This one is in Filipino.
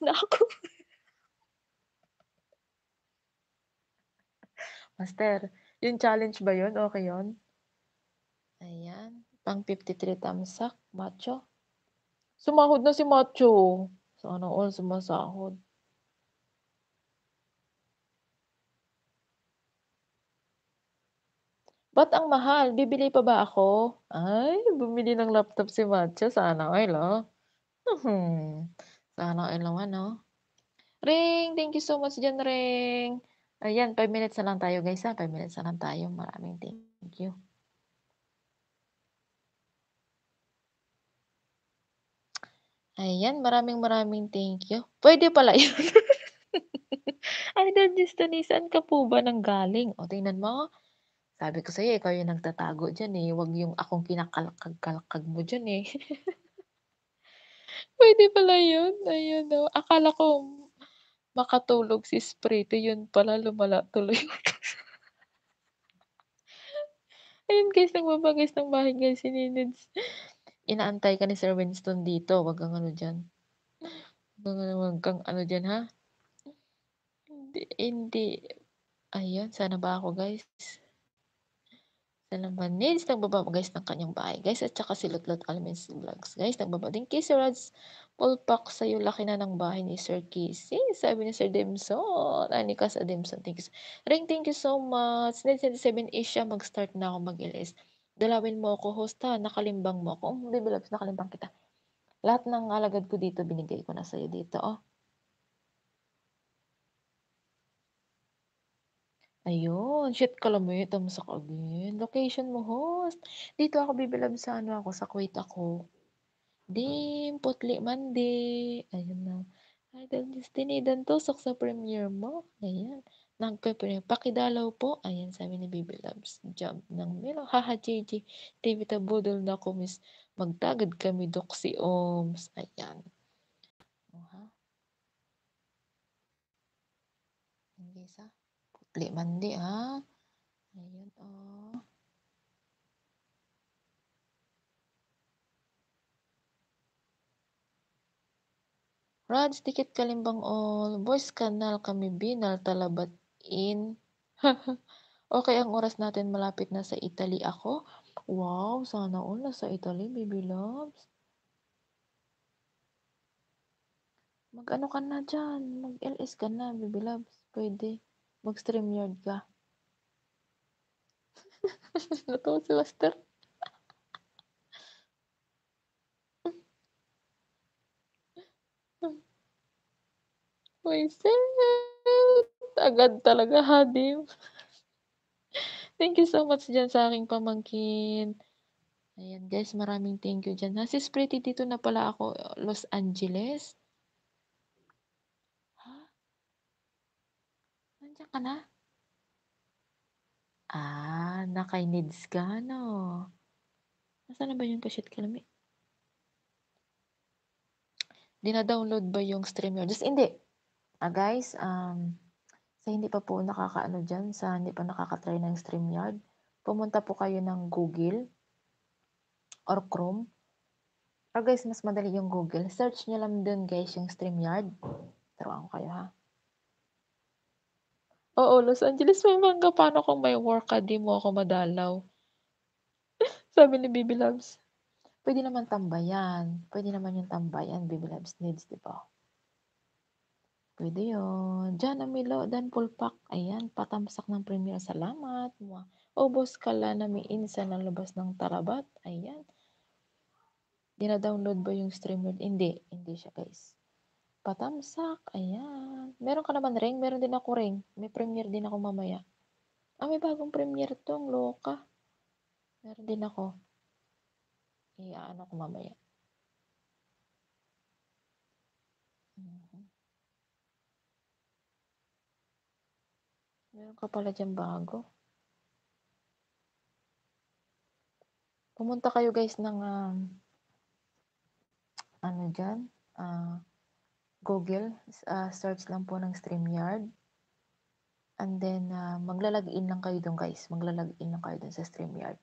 na ako. Master, yung challenge ba yun? Okay yun? Ayan. Pang 53 tamsak, macho. Sumahod na si macho. ano all sumasahod. Ba't ang mahal? Bibili pa ba ako? Ay, bumili ng laptop si Matcha. Sana ay lo. Hmm. Araw-araw ano? ano Ring, thank you so much diyan, Ring. Ayan, 5 minutes na lang tayo, guys, 5 minutes na lang tayo. Maraming thank you. Ayan, maraming maraming thank you. Pwede pala yun. don't Justine, saan ka po ba nang galing? O, tingnan mo. Sabi ko sa'yo, ikaw yung nagtatago dyan eh. Huwag yung akong kinakalakag-kalakag mo dyan eh. Puwede pala yun, ayun 'no. Akala ko makatulog si Espiritu, yun pala lumala tuloy. Ayun guys, nagbabagas ng bahay guys, si Ninits. Inaantay ka ni Sir Winston dito, 'wag kang ano diyan. 'Wag kang ano, kang ano diyan, ha. Hindi hindi. Ayun, sana ba ako guys. Salamat Nids, nagbababa guys ng kanyang bahay guys at saka si Lutlot Almins Vlogs guys. Nagbababa din kay Sir Rods Polpak sa'yo laki na ng bahay ni Sir Kissing. Sabi ni Sir Dimson. Anikas a Dimson. Thank you. Ring, thank you so much. Nids 97 Asia, mag-start na ako mag-LS. Dalawin mo ako, hosta. Nakalimbang mo ako. Oh, baby loves, nakalimbang kita. Lahat ng alagad ko dito, binigay ko na sa'yo dito. Oh. Ayun, shit kalamit, damsak again. Location mo, host. Dito ako bibilab sa ano ako, sa Kuwait ako. Dim, putli mandi. Ayun na. Idol Destiny, dantusok sa premiere mo. Ayan. Nagpe-premiere. Pakidalaw po. Ayan, sabi ni Bibi Loves. Job ng Milo. Haha, JJ. TV tabudol na ko, miss. Magtagad kami, Dok, si Oms. Ayan. Oh, ha? Ang isa. Supli man di ha. Ah. Ayan o. Oh. Rods, dikit kalimbang all. Voice kanal kami binal talabat in. okay, ang oras natin malapit na sa Italy ako. Wow, sana all nasa Italy, baby loves. Mag-ano ka na dyan? Mag-LS ka na, baby loves. Pwede. Mag-StreamYard ka. Natawa si Master. Myself! Agad talaga, ha, Hadim. thank you so much dyan sa aking pamangkin. Ayan guys, maraming thank you dyan. Ha? Sis Pretty, dito na pala ako, Los Angeles. Nandiyan ka na? Ah, naka-needs ka, no? Nasaan na ba yung Kashit Kalami? Dina-download ba yung streamer? Just hindi. Ah, guys, um, sa hindi pa po nakakaano dyan, sa hindi pa nakakatry ng StreamYard, pumunta po kayo ng Google or Chrome. Or ah, guys, mas madali yung Google. Search nyo lang dun guys yung StreamYard. Taruan ko kayo ha. Oo, Los Angeles, Pampanga. Paano kung may work ka, di mo ako madalaw? Sabi ni Bibi Loves. Pwede naman tambayan. Pwede naman yung tambayan, Bibi Loves needs, di ba? Pwede yun. Diyan, Amilo, Dan Pulpak. Ayan, patamsak ng premier. Salamat. Obos ka lang na may insa ng labas ng tarabat. Ayan. Dina-download ba yung StreamYard? Hindi. Hindi siya, guys. Patamsak, ayan. Meron ka naman ring? Meron din ako ring. May premiere din ako mamaya. Ah, may bagong premiere tong loka. Meron din ako. Iaano ko mamaya. Mhm. Meron ka pala dyan bago. Pumunta kayo guys ng um, ano dyan? Ah... Uh, Google, uh, search lang po ng StreamYard. And then, uh, maglalag-in lang kayo doon guys. Maglalag-in lang kayo doon sa StreamYard.